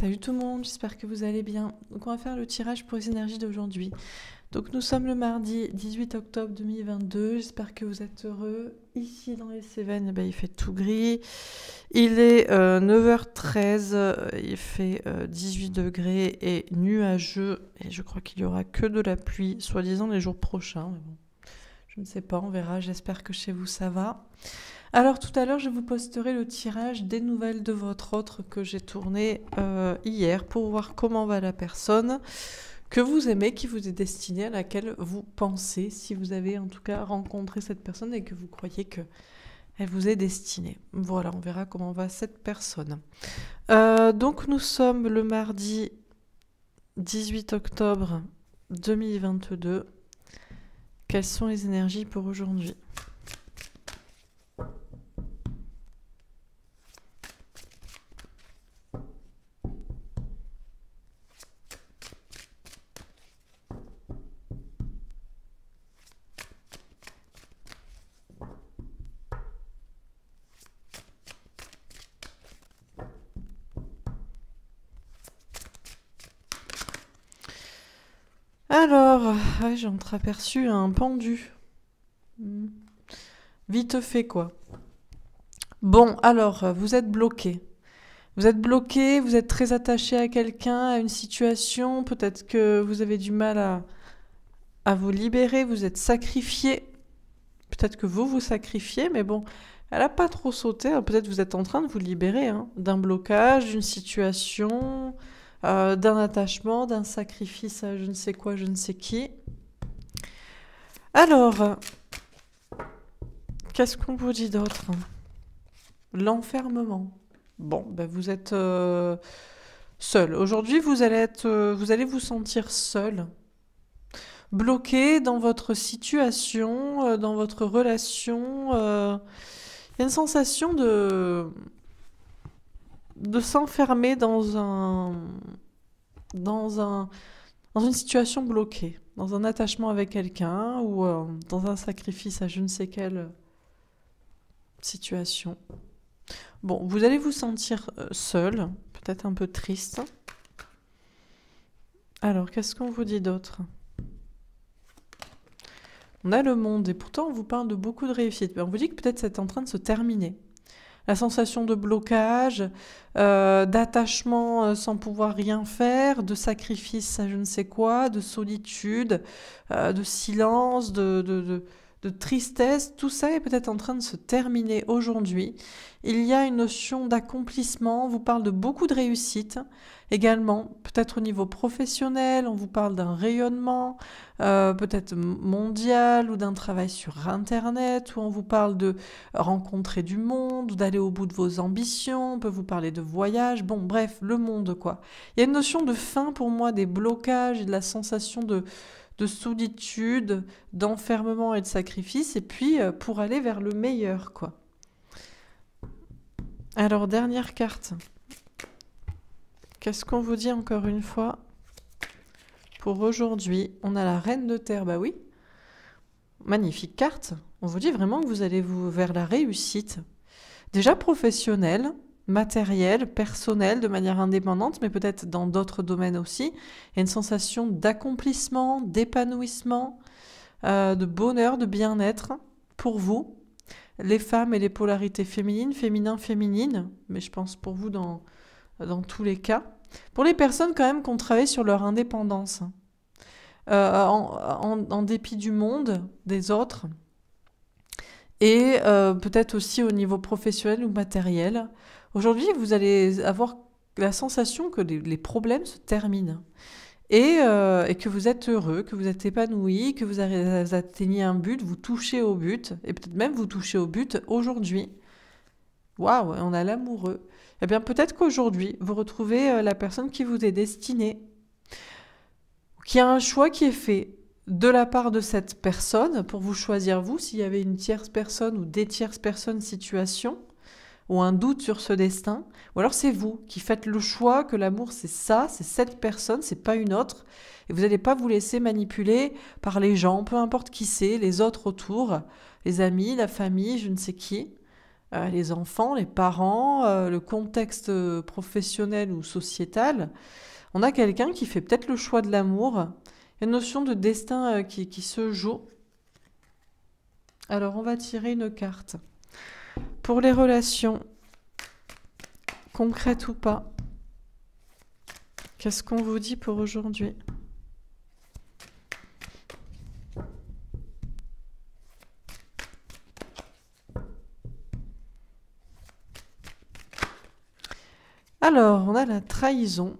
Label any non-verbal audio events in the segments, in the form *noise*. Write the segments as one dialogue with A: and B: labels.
A: Salut tout le monde, j'espère que vous allez bien. Donc on va faire le tirage pour les énergies d'aujourd'hui. Donc nous sommes le mardi 18 octobre 2022, j'espère que vous êtes heureux. Ici dans les Cévennes, eh ben, il fait tout gris. Il est 9h13, euh, il fait 18 euh, degrés et nuageux. Et je crois qu'il n'y aura que de la pluie, soi-disant les jours prochains. je ne sais pas, on verra, j'espère que chez vous ça va. Alors tout à l'heure, je vous posterai le tirage des nouvelles de votre autre que j'ai tourné euh, hier pour voir comment va la personne que vous aimez, qui vous est destinée, à laquelle vous pensez, si vous avez en tout cas rencontré cette personne et que vous croyez que elle vous est destinée. Voilà, on verra comment va cette personne. Euh, donc nous sommes le mardi 18 octobre 2022. Quelles sont les énergies pour aujourd'hui j'ai entreaperçu un pendu. Hmm. Vite fait, quoi. Bon, alors, vous êtes bloqué. Vous êtes bloqué, vous êtes très attaché à quelqu'un, à une situation, peut-être que vous avez du mal à, à vous libérer, vous êtes sacrifié. Peut-être que vous vous sacrifiez, mais bon, elle n'a pas trop sauté. Hein. Peut-être que vous êtes en train de vous libérer hein, d'un blocage, d'une situation, euh, d'un attachement, d'un sacrifice à je ne sais quoi, je ne sais qui. Alors, qu'est-ce qu'on vous dit d'autre L'enfermement. Bon, ben, vous êtes euh, seul. Aujourd'hui, vous allez être, euh, vous allez vous sentir seul, bloqué dans votre situation, euh, dans votre relation. Il y a une sensation de de s'enfermer dans un dans une situation bloquée dans un attachement avec quelqu'un ou euh, dans un sacrifice à je ne sais quelle euh, situation. Bon, vous allez vous sentir euh, seul, peut-être un peu triste. Alors, qu'est-ce qu'on vous dit d'autre On a le monde et pourtant on vous parle de beaucoup de réussite. Ben, on vous dit que peut-être c'est en train de se terminer la sensation de blocage, euh, d'attachement euh, sans pouvoir rien faire, de sacrifice à je ne sais quoi, de solitude, euh, de silence, de de tristesse, tout ça est peut-être en train de se terminer aujourd'hui. Il y a une notion d'accomplissement, on vous parle de beaucoup de réussite également, peut-être au niveau professionnel, on vous parle d'un rayonnement, euh, peut-être mondial ou d'un travail sur Internet, où on vous parle de rencontrer du monde, d'aller au bout de vos ambitions, on peut vous parler de voyage, bon bref, le monde quoi. Il y a une notion de fin pour moi, des blocages, et de la sensation de de solitude, d'enfermement et de sacrifice, et puis euh, pour aller vers le meilleur, quoi. Alors, dernière carte. Qu'est-ce qu'on vous dit encore une fois pour aujourd'hui On a la Reine de Terre, bah oui. Magnifique carte. On vous dit vraiment que vous allez vous vers la réussite. Déjà professionnelle, matériel, personnel, de manière indépendante, mais peut-être dans d'autres domaines aussi, et une sensation d'accomplissement, d'épanouissement, euh, de bonheur, de bien-être pour vous, les femmes et les polarités féminines, féminin, féminines, mais je pense pour vous dans, dans tous les cas, pour les personnes quand même qui ont travaillé sur leur indépendance, euh, en, en, dépit du monde, des autres, et euh, peut-être aussi au niveau professionnel ou matériel, Aujourd'hui, vous allez avoir la sensation que les, problèmes se terminent. Euh, et, que vous êtes heureux, que vous êtes épanoui, que vous, avez atteint un but, vous touchez au but, et peut-être même vous touchez au but aujourd'hui. Waouh, on a l'amoureux. Eh bien, peut-être qu'aujourd'hui, vous retrouvez euh, la personne qui vous est destinée, qui a un choix qui est fait de la part de cette personne pour vous choisir vous, s'il y avait une tierce personne ou des tierces personnes situation, ou un doute sur ce destin, ou alors c'est vous qui faites le choix que l'amour c'est ça, c'est cette personne, c'est pas une autre, et vous n'allez pas vous laisser manipuler par les gens, peu importe qui c'est, les autres autour, les amis, la famille, je ne sais qui, euh, les enfants, les parents, euh, le contexte professionnel ou sociétal. On a quelqu'un qui fait peut-être le choix de l'amour, une notion de destin euh, qui se joue. Alors on va tirer une carte. Pour les relations, concrètes ou pas, qu'est-ce qu'on vous dit pour aujourd'hui Alors, on a la trahison,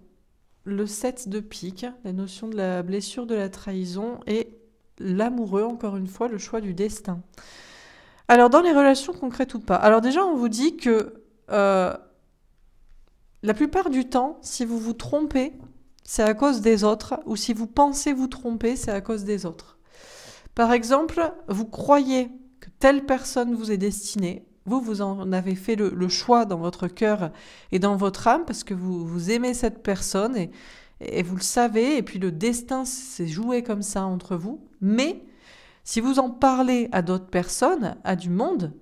A: le 7 de pique, la notion de la blessure de la trahison et l'amoureux, encore une fois, le choix du destin. Alors, dans les relations concrètes ou pas, alors déjà, on vous dit que euh, la plupart du temps, si vous vous trompez, c'est à cause des autres, ou si vous pensez vous tromper, c'est à cause des autres. Par exemple, vous croyez que telle personne vous est destinée, vous, vous en avez fait le, choix dans votre cœur et dans votre âme, parce que vous, vous aimez cette personne et vous le savez, et puis le destin s'est joué comme ça entre vous, mais si vous en parlez à d'autres personnes, à du monde,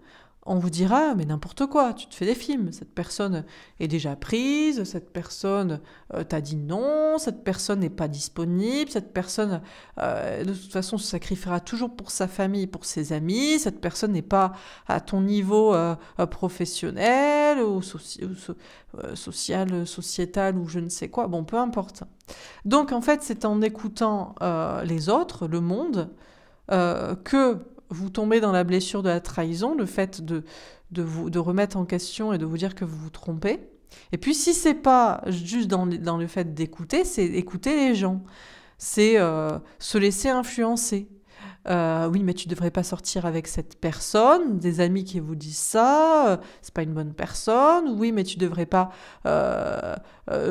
A: on vous dira mais n'importe quoi, tu te fais des films, cette personne est déjà prise, cette personne euh, t'a dit non, cette personne n'est pas disponible, cette personne euh, de toute façon se sacrifiera toujours pour sa famille, pour ses amis, cette personne n'est pas à ton niveau euh, professionnel ou, social, sociétal ou je ne sais quoi, bon peu importe. Donc en fait c'est en écoutant les autres, le monde, euh, que vous tombez dans la blessure de la trahison, le fait de, vous, de remettre en question et de vous dire que vous vous trompez. Et puis si c'est pas juste dans, dans le fait d'écouter, c'est écouter les gens, c'est euh, se laisser influencer. Euh, oui mais tu devrais pas sortir avec cette personne, des amis qui vous disent ça, euh, c'est pas une bonne personne, oui mais tu devrais pas euh,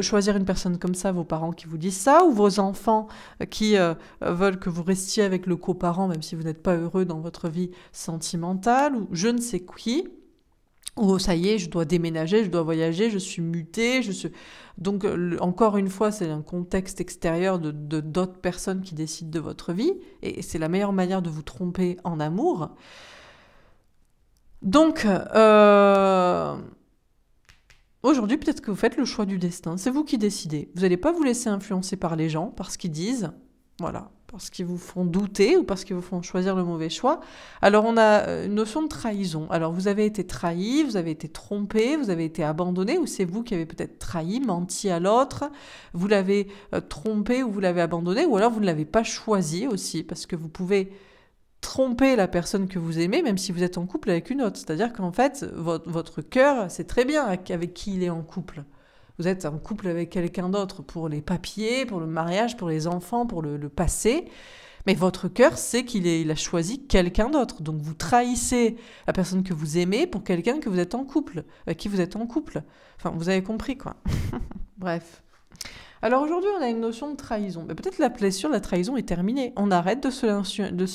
A: choisir une personne comme ça, vos parents qui vous disent ça, ou vos enfants qui veulent que vous restiez avec le coparent même si vous n'êtes pas heureux dans votre vie sentimentale, ou je ne sais qui. « Oh, ça y est, je dois déménager, je dois voyager, je suis mutée, je suis... Donc euh, encore une fois, c'est un contexte extérieur de d'autres personnes qui décident de votre vie, et c'est la meilleure manière de vous tromper en amour. Donc, euh, aujourd'hui, peut-être que vous faites le choix du destin, c'est vous qui décidez. Vous n'allez pas vous laisser influencer par les gens, par ce qu'ils disent. Voilà, parce qu'ils vous font douter ou parce qu'ils vous font choisir le mauvais choix. Alors on a euh, une notion de trahison. Alors vous avez été trahi, vous avez été trompé, vous avez été abandonné ou c'est vous qui avez peut-être trahi, menti à l'autre, vous l'avez euh, trompé ou vous l'avez abandonné ou alors vous ne l'avez pas choisi aussi parce que vous pouvez tromper la personne que vous aimez, même si vous êtes en couple avec une autre. C'est-à-dire qu'en fait, votre, cœur sait très bien avec qui il est en couple vous êtes en couple avec quelqu'un d'autre pour les papiers, pour le mariage, pour les enfants, pour le, passé. Mais votre cœur sait qu'il il a choisi quelqu'un d'autre. Donc vous trahissez la personne que vous aimez pour quelqu'un que vous êtes en couple, avec qui vous êtes en couple. Enfin, vous avez compris quoi. *laughs* Bref. Alors aujourd'hui, on a une notion de trahison. Mais peut-être la blessure, la trahison est terminée. On arrête de se,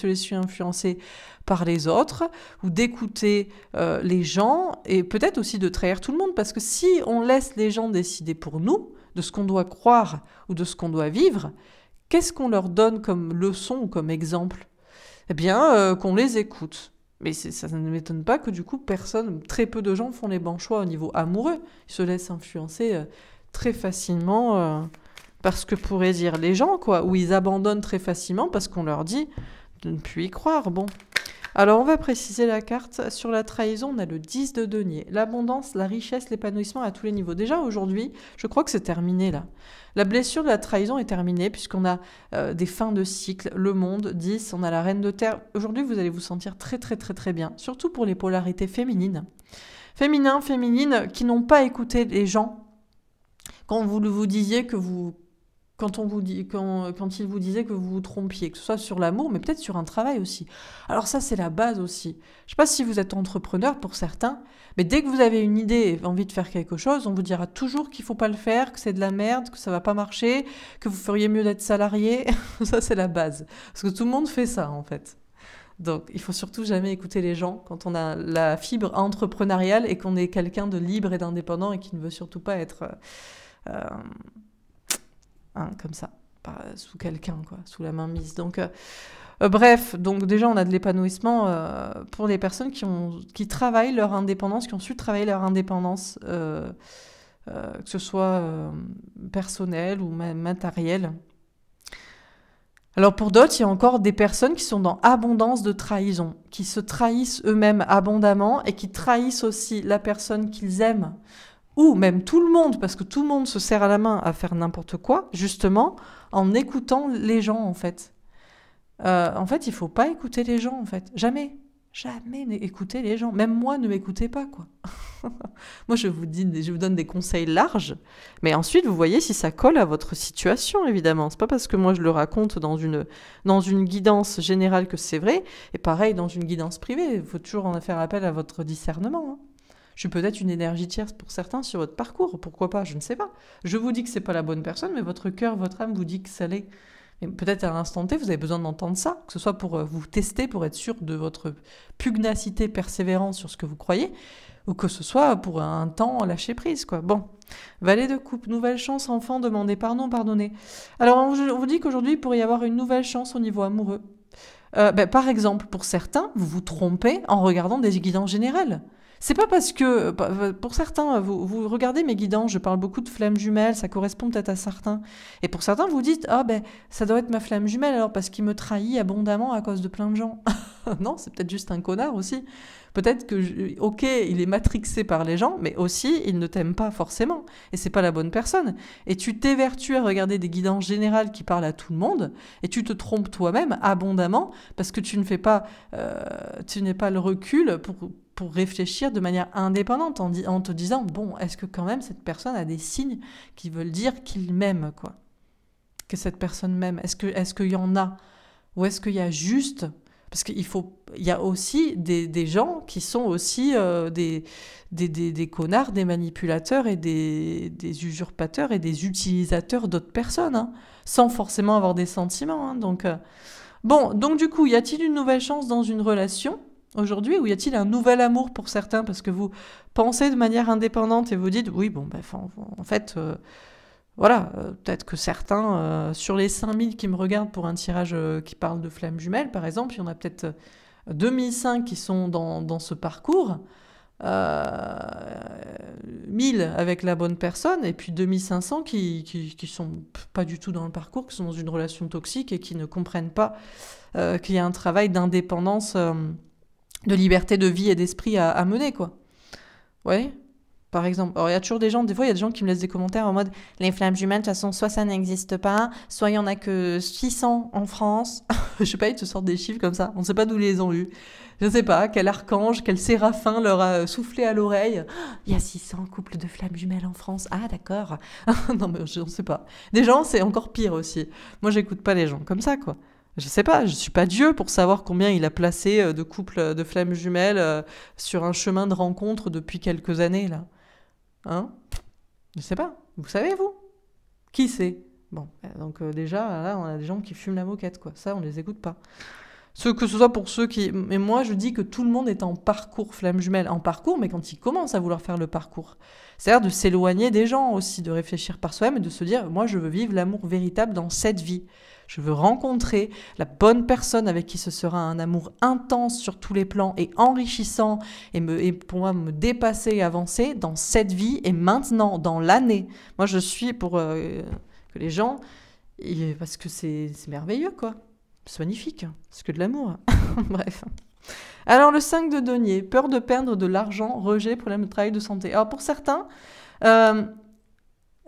A: laisser influencer par les autres ou d'écouter euh, les gens et peut-être aussi de trahir tout le monde. Parce que si on laisse les gens décider pour nous de ce qu'on doit croire ou de ce qu'on doit vivre, qu'est-ce qu'on leur donne comme leçon ou comme exemple Eh bien, euh, qu'on les écoute. Mais ça ne m'étonne pas que du coup, personne, très peu de gens font les bons choix au niveau amoureux. Ils se laissent influencer euh, très facilement parce que pourraient dire les gens, quoi, où ils abandonnent très facilement parce qu'on leur dit de ne plus y croire. Bon. Alors on va préciser la carte. Sur la trahison, on a le 10 de denier. L'abondance, la richesse, l'épanouissement à tous les niveaux. Déjà aujourd'hui, je crois que c'est terminé là. La blessure de la trahison est terminée puisqu'on a euh, des fins de cycle, le monde, 10, on a la reine de terre. Aujourd'hui, vous allez vous sentir très très très très bien, surtout pour les polarités féminines. Féminins, féminines, qui n'ont pas écouté les gens quand vous vous disiez que vous quand, on vous dit, quand, il vous disait que vous vous trompiez, que ce soit sur l'amour, mais peut-être sur un travail aussi. Alors ça, c'est la base aussi. Je ne sais pas si vous êtes entrepreneur pour certains, mais dès que vous avez une idée et envie de faire quelque chose, on vous dira toujours qu'il ne faut pas le faire, que c'est de la merde, que ça ne va pas marcher, que vous feriez mieux d'être salarié. *laughs* ça, c'est la base. Parce que tout le monde fait ça, en fait. Donc, il faut surtout jamais écouter les gens quand on a la fibre entrepreneuriale et qu'on est quelqu'un de libre et d'indépendant et qui ne veut surtout pas être... Euh, euh, Hein, comme ça, sous quelqu'un, sous la main mise. Donc, euh, euh, bref, donc déjà, on a de l'épanouissement euh, pour les personnes qui, ont, qui travaillent leur indépendance, qui ont su travailler leur indépendance, que ce soit personnelle ou même matérielle. Alors pour d'autres, il y a encore des personnes qui sont dans abondance de trahison, qui se trahissent eux-mêmes abondamment et qui trahissent aussi la personne qu'ils aiment ou même tout le monde, parce que tout le monde se serre à la main à faire n'importe quoi, justement, en écoutant les gens, en fait. Euh, en fait, il faut pas écouter les gens, en fait. Jamais. Jamais écouter les gens. Même moi, ne m'écoutez pas, quoi. *laughs* moi, je vous, dis, je vous donne des conseils larges, mais ensuite, vous voyez si ça colle à votre situation, évidemment. C'est pas parce que moi, je le raconte dans une, dans une guidance générale que c'est vrai, et pareil, dans une guidance privée. Il faut toujours en faire appel à votre discernement. Hein. Je suis peut-être une énergie tierce pour certains sur votre parcours, pourquoi pas, je ne sais pas. Je vous dis que c'est pas la bonne personne, mais votre cœur, votre âme vous dit que ça l'est. peut-être à l'instant T, vous avez besoin d'entendre ça, que ce soit pour euh, vous tester, pour être sûr de votre pugnacité, persévérance sur ce que vous croyez, ou que ce soit pour un temps lâcher prise, quoi. Bon. Valet de coupe, nouvelle chance, enfant, demandez pardon, pardonnez. Alors, on vous dit qu'aujourd'hui, il pourrait y avoir une nouvelle chance au niveau amoureux. Euh, ben, par exemple, pour certains, vous vous trompez en regardant des en générales. C'est pas parce que, pour certains, vous, vous, regardez mes guidances, je parle beaucoup de flammes jumelles, ça correspond peut-être à certains. Et pour certains, vous dites, ah ben, ça doit être ma flamme jumelle alors parce qu'il me trahit abondamment à cause de plein de gens. *laughs* non, c'est peut-être juste un connard aussi. Peut-être que, ok, il est matrixé par les gens, mais aussi, il ne t'aime pas forcément. Et c'est pas la bonne personne. Et tu t'évertues à regarder des guidances générales qui parlent à tout le monde, et tu te trompes toi-même abondamment parce que tu ne fais pas, euh, tu n'es pas le recul pour pour réfléchir de manière indépendante en, te disant bon, est-ce que quand même cette personne a des signes qui veulent dire qu'il m'aime quoi Que cette personne m'aime Est-ce que est-ce qu'il y en a Ou est-ce qu'il y a juste parce qu'il faut, il y a aussi des, gens qui sont aussi euh, des, des, des, connards, des manipulateurs et des, usurpateurs et des utilisateurs d'autres personnes, hein, sans forcément avoir des sentiments. Hein. donc, euh, bon, donc du coup, y a-t-il une nouvelle chance dans une relation aujourd'hui Ou y a-t-il un nouvel amour pour certains Parce que vous pensez de manière indépendante et vous dites, oui, bon, ben, en fait, euh, voilà, euh, peut-être que certains, euh, sur les 5000 qui me regardent pour un tirage qui parle de flammes jumelles, par exemple, il y en a peut-être 2005 qui sont dans, ce parcours. 1000 avec la bonne personne et puis 2500 qui, qui, qui, sont pas du tout dans le parcours, qui sont dans une relation toxique et qui ne comprennent pas qu'il y a un travail d'indépendance de liberté de vie et d'esprit à, mener, quoi. Ouais, par exemple. Alors, il y a toujours des gens, des fois, il y a des gens qui me laissent des commentaires en mode les flammes jumelles, de toute façon, soit ça n'existe pas, soit il n'y en a que 600 en France. *laughs* je sais pas, ils te sortent des chiffres comme ça. On ne sait pas d'où ils les ont eus. Je ne sais pas, quel archange, quel séraphin leur a soufflé à l'oreille. Il y a 600 couples de flammes jumelles en France. Ah, d'accord. *laughs* non, mais je ne sais pas. Des gens, c'est encore pire aussi. Moi, j'écoute pas les gens comme ça, quoi je sais pas, je suis pas Dieu pour savoir combien il a placé euh, de couples euh, de flammes jumelles euh, sur un chemin de rencontre depuis quelques années, là. Hein Je sais pas. Vous savez, vous Qui sait Bon, bah, donc déjà, là, on a des gens qui fument la moquette, quoi. Ça, on les écoute pas. Ce que ce soit pour ceux qui... Mais moi, je dis que tout le monde est en parcours flamme jumelle. En parcours, mais quand il commence à vouloir faire le parcours. C'est-à-dire de s'éloigner des gens aussi, de réfléchir par soi-même et de se dire, moi, je veux vivre l'amour véritable dans cette vie. Je veux rencontrer la bonne personne avec qui ce sera un amour intense sur tous les plans et enrichissant et, me, pour moi me dépasser et avancer dans cette vie et maintenant, dans l'année. Moi, je suis pour euh, que les gens, parce que c'est merveilleux, quoi. C'est magnifique, hein. c'est que de l'amour. Hein. *laughs* Bref. Alors le 5 de denier, peur de perdre de l'argent, rejet, problème de travail, de santé. Alors pour certains, euh,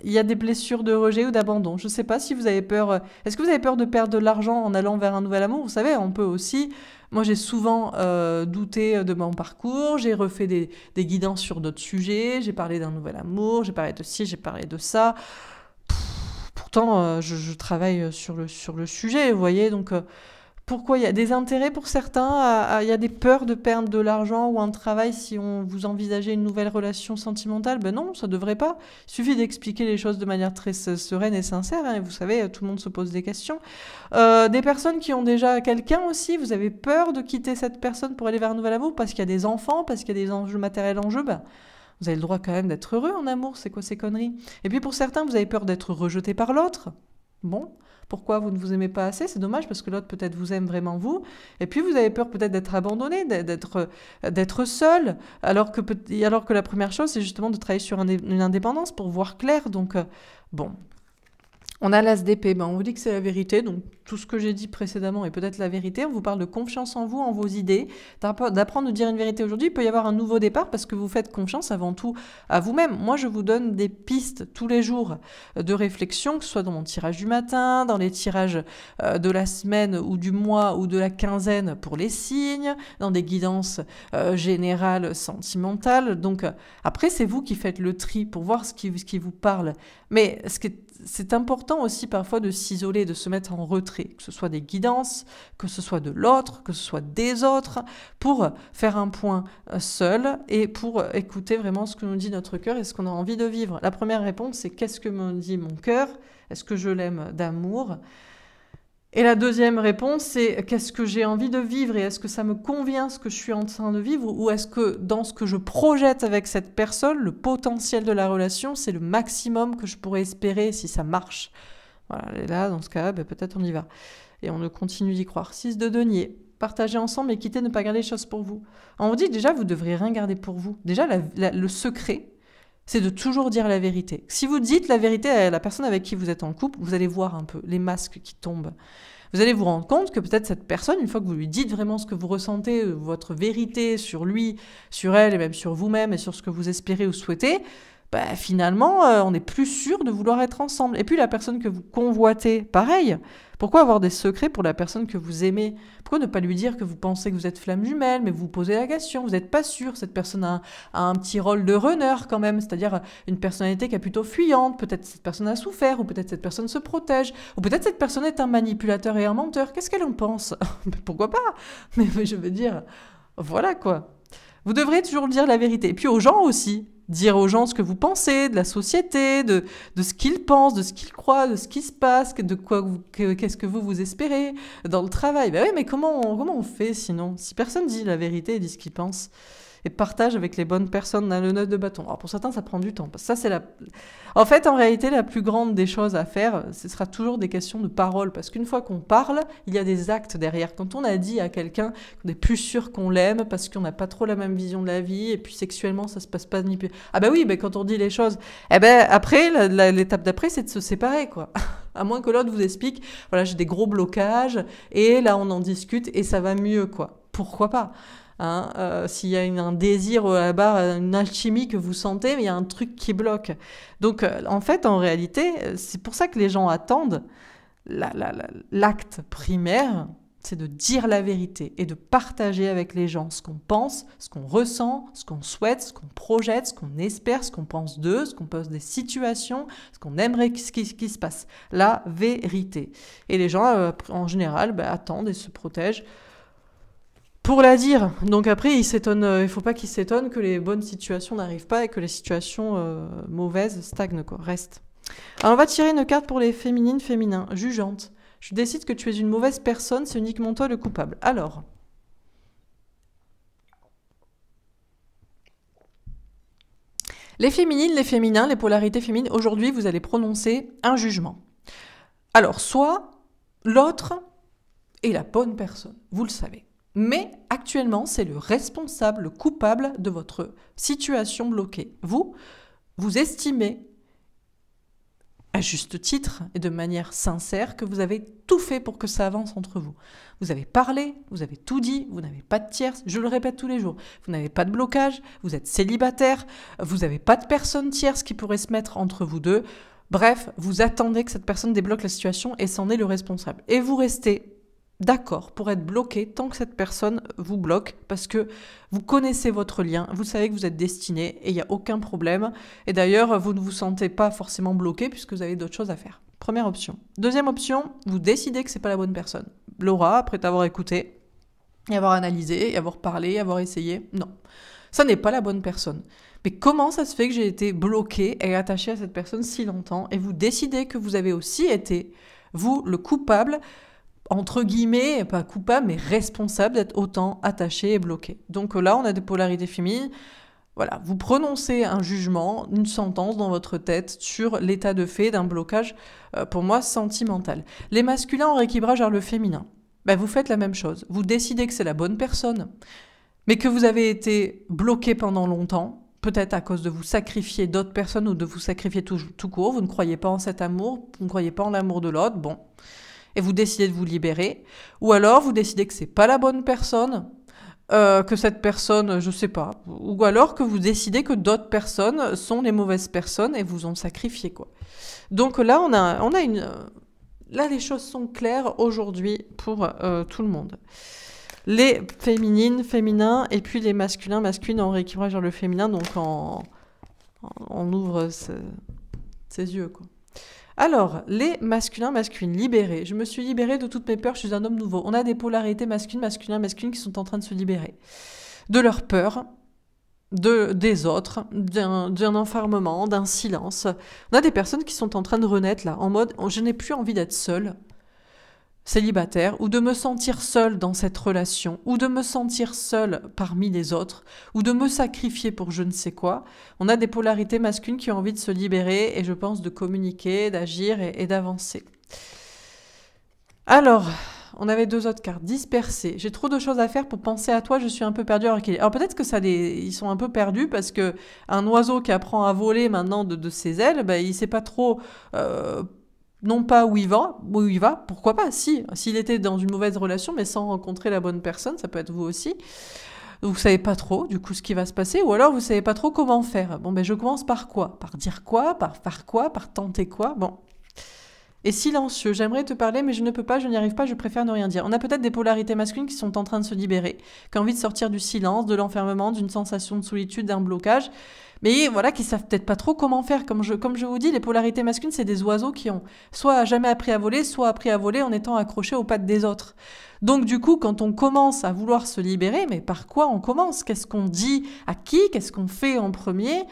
A: il y a des blessures de rejet ou d'abandon. Je ne sais pas si vous avez peur. Euh, est-ce que vous avez peur de perdre de l'argent en allant vers un nouvel amour Vous savez, on peut aussi. Moi, j'ai souvent euh, douté euh, de mon parcours. J'ai refait des, guidances sur d'autres sujets. J'ai parlé d'un nouvel amour. J'ai parlé de ci, j'ai parlé de ça. pourtant, je, travaille sur le, sujet, vous voyez. Donc, pourquoi il y a des intérêts pour certains, il y a des peurs de perdre de l'argent ou un travail si on vous envisagez une nouvelle relation sentimentale. Ben non, ça devrait pas. Il suffit d'expliquer les choses de manière très sereine et sincère. Hein, vous savez, tout le monde se pose des questions. Euh, des personnes qui ont déjà quelqu'un aussi, vous avez peur de quitter cette personne pour aller vers un nouvel amour parce qu'il y a des enfants, parce qu'il y a des enjeux matériels en jeu. Ben, vous avez le droit quand même d'être heureux en amour. C'est quoi ces conneries Et puis pour certains, vous avez peur d'être rejeté par l'autre. Bon, pourquoi vous ne vous aimez pas assez, c'est dommage parce que l'autre peut-être vous aime vraiment vous, et puis vous avez peur peut-être d'être abandonné, d'être, d'être seul, alors que, alors que la première chose, c'est justement de travailler sur une indépendance pour voir clair. Donc, euh, bon, on a l'as ben, on vous dit que c'est la vérité, donc tout ce que j'ai dit précédemment est peut-être la vérité. On vous parle de confiance en vous, en vos idées, d'apprendre à dire une vérité aujourd'hui. Il peut y avoir un nouveau départ parce que vous faites confiance avant tout à vous-même. Moi, je vous donne des pistes tous les jours euh, de réflexion, que ce soit dans mon tirage du matin, dans les tirages euh, de la semaine ou du mois ou de la quinzaine pour les signes, dans des guidances euh, générales, sentimentales. Donc après, c'est vous qui faites le tri pour voir ce qui, ce qui vous parle. Mais ce qui est c'est important aussi parfois de s'isoler, de se mettre en retrait, que ce soit des guidances, que ce soit de l'autre, que ce soit des autres, pour faire un point euh, seul et pour euh, écouter vraiment ce que nous dit notre cœur et ce qu'on a envie de vivre. La première réponse, c'est qu'est-ce que me dit mon cœur Est-ce que je l'aime d'amour et la deuxième réponse, c'est qu'est-ce que j'ai envie de vivre et est-ce que ça me convient ce que je suis en train de vivre ou est-ce que dans ce que je projette avec cette personne, le potentiel de la relation, c'est le maximum que je pourrais espérer si ça marche. Voilà, et là, dans ce cas, ben, peut-être on y va. Et on continue d'y croire. 6 de deniers, Partager ensemble et quittez ne pas garder les choses pour vous. On vous dit déjà, vous devrez rien garder pour vous. Déjà, le secret, c'est de toujours dire la vérité. Si vous dites la vérité à la personne avec qui vous êtes en couple, vous allez voir un peu les masques qui tombent. Vous allez vous rendre compte que peut-être cette personne, une fois que vous lui dites vraiment ce que vous ressentez, euh, votre vérité sur lui, sur elle et même sur vous-même et sur ce que vous espérez ou souhaitez, bah, finalement, euh, on n'est plus sûr de vouloir être ensemble. Et puis la personne que vous convoitez, pareil, pourquoi avoir des secrets pour la personne que vous aimez Pourquoi ne pas lui dire que vous pensez que vous êtes flamme jumelle, mais vous posez la question, vous n'êtes pas sûr, cette personne a un, petit rôle de runner quand même, c'est-à-dire euh, une personnalité qui est plutôt fuyante, peut-être cette personne a souffert, ou peut-être cette personne se protège, ou peut-être cette personne est un manipulateur et un menteur, qu'est-ce qu'elle en pense *laughs* Pourquoi pas mais, mais je veux dire, voilà quoi. Vous devrez toujours dire la vérité. Et puis aux gens aussi dire aux gens ce que vous pensez de la société, de, de ce qu'ils pensent, de ce qu'ils croient, de ce qui se passe, de quoi qu'est-ce que vous vous espérez dans le travail. Ben oui, mais comment on, comment on fait sinon Si personne dit la vérité et dit ce qu'il pense et partage avec les bonnes personnes dans le nœud de bâton. Alors pour certains, ça prend du temps. ça, c'est la... En fait, en réalité, la plus grande des choses à faire, ce sera toujours des questions de parole. Parce qu'une fois qu'on parle, il y a des actes derrière. Quand on a dit à quelqu'un qu'on est plus sûr qu'on l'aime parce qu'on n'a pas trop la même vision de la vie, et puis sexuellement, ça se passe pas ni plus. Ah ben oui, mais quand on dit les choses, eh ben après, l'étape d'après, c'est de se séparer, quoi. *laughs* à moins que l'autre vous explique, voilà, j'ai des gros blocages, et là, on en discute, et ça va mieux, quoi. Pourquoi pas Hein, euh, s'il y a un désir là-bas, une alchimie que vous sentez, mais il y a un truc qui bloque. Donc, euh, en fait, en réalité, euh, c'est pour ça que les gens attendent l'acte primaire, c'est de dire la vérité et de partager avec les gens ce qu'on pense, ce qu'on ressent, ce qu'on souhaite, ce qu'on projette, ce qu'on espère, ce qu'on pense d'eux, ce qu'on pose des situations, ce qu'on aimerait ce qui, se passe. La vérité. Et les gens, en général, bah, attendent et se protègent pour la dire. Donc après, il s'étonne, euh, il faut pas qu'il s'étonne que les bonnes situations n'arrivent pas et que les situations euh, mauvaises stagnent, quoi, restent. Alors on va tirer une carte pour les féminines, féminins, jugeantes. Je décide que tu es une mauvaise personne, c'est uniquement toi le coupable. Alors. Les féminines, les féminins, les polarités féminines, aujourd'hui vous allez prononcer un jugement. Alors, soit l'autre est la bonne personne, vous le savez. Mais actuellement, c'est le responsable, le coupable de votre situation bloquée. Vous, vous estimez, à juste titre et de manière sincère, que vous avez tout fait pour que ça avance entre vous. Vous avez parlé, vous avez tout dit, vous n'avez pas de tierce, je le répète tous les jours, vous n'avez pas de blocage, vous êtes célibataire, vous n'avez pas de personne tierce qui pourrait se mettre entre vous deux. Bref, vous attendez que cette personne débloque la situation et c'en est le responsable. Et vous restez d'accord pour être bloqué tant que cette personne vous bloque parce que vous connaissez votre lien, vous savez que vous êtes destiné et il n'y a aucun problème. Et d'ailleurs, vous ne vous sentez pas forcément bloqué puisque vous avez d'autres choses à faire. Première option. Deuxième option, vous décidez que ce n'est pas la bonne personne. Laura, après t'avoir écouté, et avoir analysé, et avoir parlé, avoir essayé, non. Ça n'est pas la bonne personne. Mais comment ça se fait que j'ai été bloqué et attaché à cette personne si longtemps et vous décidez que vous avez aussi été, vous, le coupable entre guillemets, pas coupable, mais responsable d'être autant attaché et bloqué. Donc euh, là, on a des polarités féminines. Voilà, vous prononcez un jugement, une sentence dans votre tête sur l'état de fait d'un blocage, euh, pour moi, sentimental. Les masculins en rééquilibrage vers le féminin. Ben, vous faites la même chose. Vous décidez que c'est la bonne personne, mais que vous avez été bloqué pendant longtemps, peut-être à cause de vous sacrifier d'autres personnes ou de vous sacrifier tout, tout court. Vous ne croyez pas en cet amour, vous ne croyez pas en l'amour de l'autre. Bon et vous décidez de vous libérer, ou alors vous décidez que c'est pas la bonne personne, euh, que cette personne, je sais pas, ou alors que vous décidez que d'autres personnes sont les mauvaises personnes et vous ont sacrifié quoi. Donc là, on a, on a une, là les choses sont claires aujourd'hui pour euh, tout le monde. Les féminines, féminins, et puis les masculins, masculines en rééquilibrage vers le féminin, donc on ouvre ses, ses yeux quoi. Alors, les masculins, masculines, libérés. Je me suis libérée de toutes mes peurs, je suis un homme nouveau. On a des polarités masculines, masculines, masculines qui sont en train de se libérer. De leurs peurs, de, des autres, d'un enfermement, d'un silence. On a des personnes qui sont en train de renaître là, en mode je n'ai plus envie d'être seule, célibataire ou de me sentir seule dans cette relation ou de me sentir seule parmi les autres ou de me sacrifier pour je ne sais quoi. On a des polarités masculines qui ont envie de se libérer et je pense de communiquer, d'agir et, d'avancer. Alors, on avait deux autres cartes dispersées. J'ai trop de choses à faire pour penser à toi, je suis un peu perdue. Alors, alors peut-être que ça ils sont un peu perdus parce que un oiseau qui apprend à voler maintenant de, ses ailes, ben, il ne sait pas trop euh, non pas où il va, où il va, pourquoi pas, si, s'il était dans une mauvaise relation, mais sans rencontrer la bonne personne, ça peut être vous aussi. Vous savez pas trop, du coup, ce qui va se passer, ou alors vous savez pas trop comment faire. Bon, ben, je commence par quoi Par dire quoi Par faire quoi Par tenter quoi Bon et silencieux. J'aimerais te parler, mais je ne peux pas, je n'y arrive pas, je préfère ne rien dire. On a peut-être des polarités masculines qui sont en train de se libérer, qui ont envie de sortir du silence, de l'enfermement, d'une sensation de solitude, d'un blocage, mais voilà, qui savent peut-être pas trop comment faire. Comme je, comme je vous dis, les polarités masculines, c'est des oiseaux qui ont soit jamais appris à voler, soit appris à voler en étant accrochés aux pattes des autres. Donc du coup, quand on commence à vouloir se libérer, mais par quoi on commence Qu'est-ce qu'on dit à qui Qu'est-ce qu'on fait en premier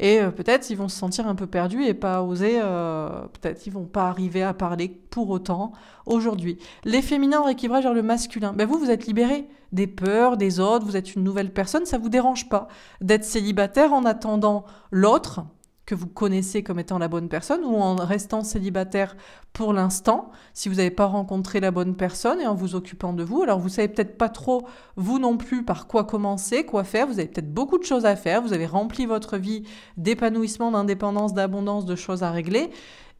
A: et euh, peut-être ils vont se sentir un peu perdus et pas oser, euh, peut-être ils vont pas arriver à parler pour autant aujourd'hui. Les féminins en vers le masculin. Ben vous, vous êtes libérés des peurs, des autres, vous êtes une nouvelle personne, ça vous dérange pas d'être célibataire en attendant l'autre que vous connaissez comme étant la bonne personne ou en restant célibataire pour l'instant, si vous n'avez pas rencontré la bonne personne et en vous occupant de vous. Alors vous savez peut-être pas trop vous non plus par quoi commencer, quoi faire, vous avez peut-être beaucoup de choses à faire, vous avez rempli votre vie d'épanouissement, d'indépendance, d'abondance, de choses à régler.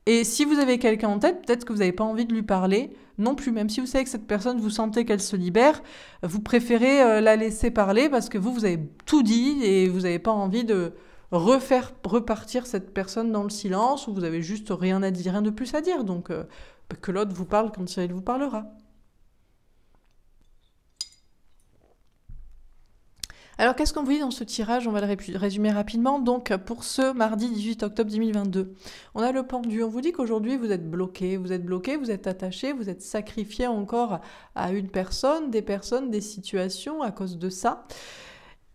A: Et si vous avez quelqu'un en tête, peut-être que vous n'avez pas envie de lui parler non plus. Même si vous savez que cette personne, vous sentez qu'elle se libère, vous préférez euh, la laisser parler parce que vous, vous avez tout dit et vous n'avez pas envie de, refaire repartir cette personne dans le silence où vous avez juste rien à dire, rien de plus à dire. Donc euh, bah, que l'autre vous parle quand il vous parlera. Alors qu'est-ce qu'on vous dit dans ce tirage On va le résumer rapidement. Donc pour ce mardi 18 octobre 2022, on a le pendu. On vous dit qu'aujourd'hui vous êtes bloqué, vous êtes bloqué, vous êtes attaché, vous êtes sacrifié encore à une personne, des personnes, des situations à cause de ça.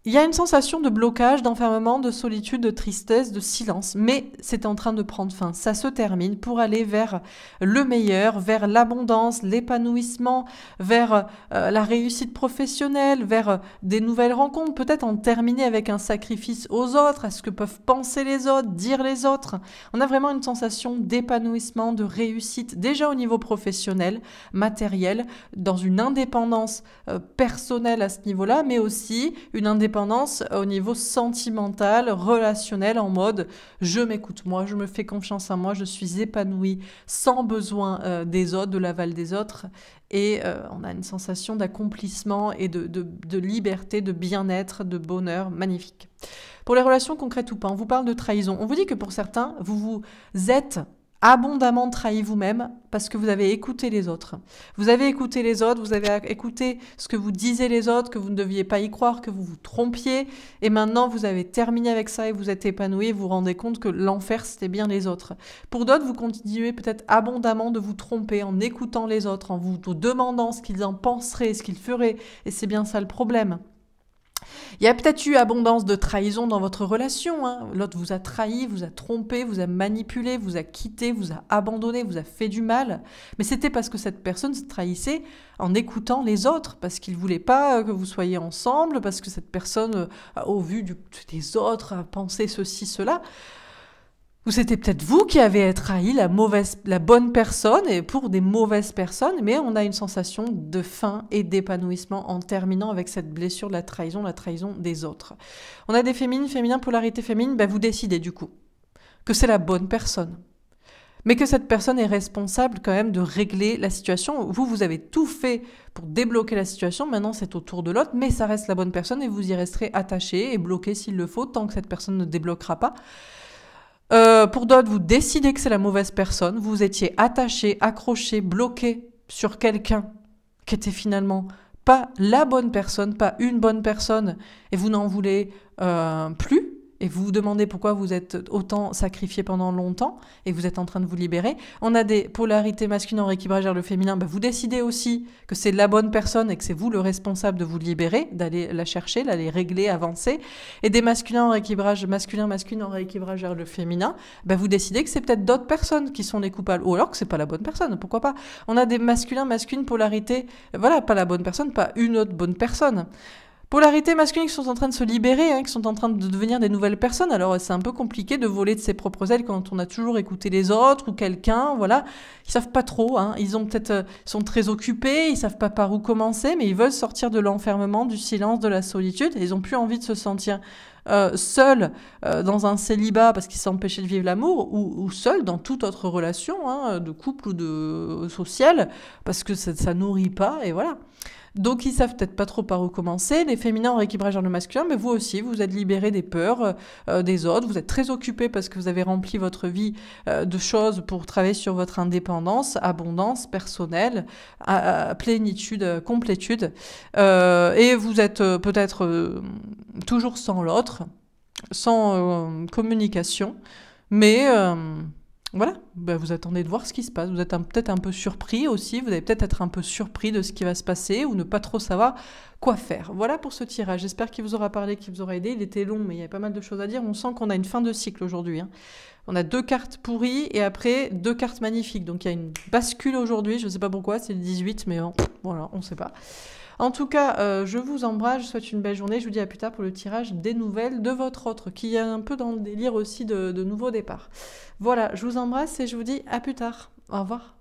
A: Il y a une sensation de blocage, d'enfermement, de solitude, de tristesse, de silence, mais c'est en train de prendre fin. Ça se termine pour aller vers le meilleur, vers l'abondance, l'épanouissement, vers euh, la réussite professionnelle, vers euh, des nouvelles rencontres, peut-être en terminer avec un sacrifice aux autres, à ce que peuvent penser les autres, dire les autres. On a vraiment une sensation d'épanouissement, de réussite, déjà au niveau professionnel, matériel, dans une indépendance euh, personnelle à ce niveau-là, mais aussi une indépendance au niveau sentimental, relationnel, en mode je m'écoute moi, je me fais confiance à moi, je suis épanouie sans besoin euh, des autres, de l'aval des autres. Et euh, on a une sensation d'accomplissement et de, de liberté, de bien-être, de bonheur magnifique. Pour les relations concrètes ou pas, on vous parle de trahison. On vous dit que pour certains, vous vous êtes abondamment trahi vous-même parce que vous avez écouté les autres. Vous avez écouté les autres, vous avez écouté ce que vous disaient les autres, que vous ne deviez pas y croire, que vous vous trompiez, et maintenant vous avez terminé avec ça et vous êtes épanoui, vous vous rendez compte que l'enfer c'était bien les autres. Pour d'autres, vous continuez peut-être abondamment de vous tromper en écoutant les autres, en vous demandant ce qu'ils en penseraient, ce qu'ils feraient, et c'est bien ça le problème. Il y a peut-être eu abondance de trahison dans votre relation. Hein. L'autre vous a trahi, vous a trompé, vous a manipulé, vous a quitté, vous a abandonné, vous a fait du mal. Mais c'était parce que cette personne se trahissait en écoutant les autres, parce qu'il ne voulait pas euh, que vous soyez ensemble, parce que cette personne, euh, au vu des autres, a pensé ceci, cela. Ou c'était peut-être vous qui avez trahi la, mauvaise, la bonne personne et pour des mauvaises personnes, mais on a une sensation de faim et d'épanouissement en terminant avec cette blessure de la trahison, la trahison des autres. On a des féminines, féminins, polarité féminine, ben vous décidez du coup que c'est la bonne personne. Mais que cette personne est responsable quand même de régler la situation. Vous, vous avez tout fait pour débloquer la situation. Maintenant, c'est au tour de l'autre, mais ça reste la bonne personne et vous y resterez attaché et bloqué s'il le faut tant que cette personne ne débloquera pas. Euh, pour d'autres, vous décidez que c'est la mauvaise personne. Vous étiez attaché, accroché, bloqué sur quelqu'un qui était finalement pas la bonne personne, pas une bonne personne, et vous n'en voulez euh, plus et vous vous demandez pourquoi vous êtes autant sacrifié pendant longtemps et vous êtes en train de vous libérer. On a des polarités masculines en rééquilibrage vers le féminin. Ben vous décidez aussi que c'est la bonne personne et que c'est vous le responsable de vous libérer, d'aller la chercher, d'aller régler, avancer. Et des masculins en rééquilibrage, masculin, masculine en rééquilibrage vers le féminin, ben vous décidez que c'est peut-être d'autres personnes qui sont les coupables ou alors que c'est pas la bonne personne. Pourquoi pas On a des masculins, masculines, polarité. Voilà, pas la bonne personne, pas une autre bonne personne polarités masculines qui sont en train de se libérer, hein, qui sont en train de devenir des nouvelles personnes. Alors c'est un peu compliqué de voler de ses propres ailes quand on a toujours écouté les autres ou quelqu'un, voilà. Ils savent pas trop, hein. ils ont peut-être euh, sont très occupés, ils savent pas par où commencer, mais ils veulent sortir de l'enfermement, du silence, de la solitude, ils ont plus envie de se sentir euh, seul euh, dans un célibat parce qu'il s'empêchaient de vivre l'amour, ou, ou, seul dans toute autre relation, hein, de couple ou de euh, social, parce que ça, ça nourrit pas, et voilà. Donc ils savent peut-être pas trop par où commencer. Les féminins en rééquilibrage dans le masculin, mais vous aussi, vous êtes libéré des peurs euh, des autres, vous êtes très occupés parce que vous avez rempli votre vie euh, de choses pour travailler sur votre indépendance, abondance personnelle, plénitude, euh, complétude. Euh, et vous êtes peut-être toujours sans l'autre, sans communication, mais voilà, bah, vous attendez de voir ce qui se passe. Vous êtes peut-être un peu surpris aussi, vous allez peut-être être un peu surpris de ce qui va se passer ou ne pas trop savoir quoi faire. Voilà pour ce tirage. J'espère qu'il vous aura parlé, qu'il vous aura aidé. Il était long, mais il y a pas mal de choses à dire. On sent qu'on a une fin de cycle aujourd'hui. Hein. On a deux cartes pourries et après deux cartes magnifiques. Donc il y a une bascule aujourd'hui. Je ne sais pas pourquoi, c'est le 18, mais voilà, on ne sait pas. En tout cas, euh, je vous embrasse, je vous souhaite une belle journée. Je vous dis à plus tard pour le tirage des nouvelles de votre autre, qui est un peu dans le délire aussi de, de nouveaux départs. Voilà, je vous embrasse et je vous dis à plus tard. Au revoir.